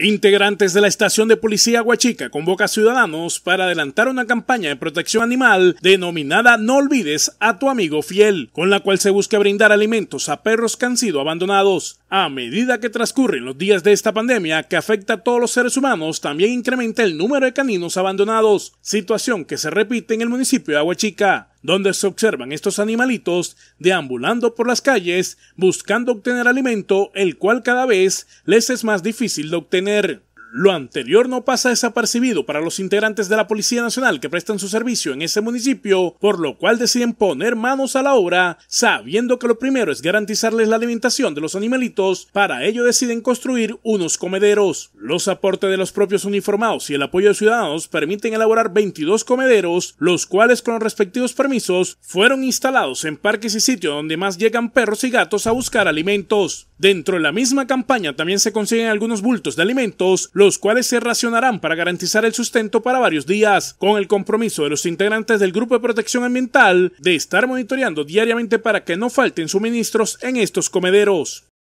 Integrantes de la estación de policía Huachica convoca a ciudadanos para adelantar una campaña de protección animal denominada No olvides a tu amigo fiel, con la cual se busca brindar alimentos a perros que han sido abandonados. A medida que transcurren los días de esta pandemia que afecta a todos los seres humanos, también incrementa el número de caninos abandonados, situación que se repite en el municipio de Aguachica, donde se observan estos animalitos deambulando por las calles buscando obtener alimento, el cual cada vez les es más difícil de obtener. Lo anterior no pasa desapercibido para los integrantes de la Policía Nacional que prestan su servicio en ese municipio, por lo cual deciden poner manos a la obra, sabiendo que lo primero es garantizarles la alimentación de los animalitos, para ello deciden construir unos comederos. Los aportes de los propios uniformados y el apoyo de ciudadanos permiten elaborar 22 comederos, los cuales con los respectivos permisos fueron instalados en parques y sitios donde más llegan perros y gatos a buscar alimentos. Dentro de la misma campaña también se consiguen algunos bultos de alimentos, los cuales se racionarán para garantizar el sustento para varios días, con el compromiso de los integrantes del Grupo de Protección Ambiental de estar monitoreando diariamente para que no falten suministros en estos comederos.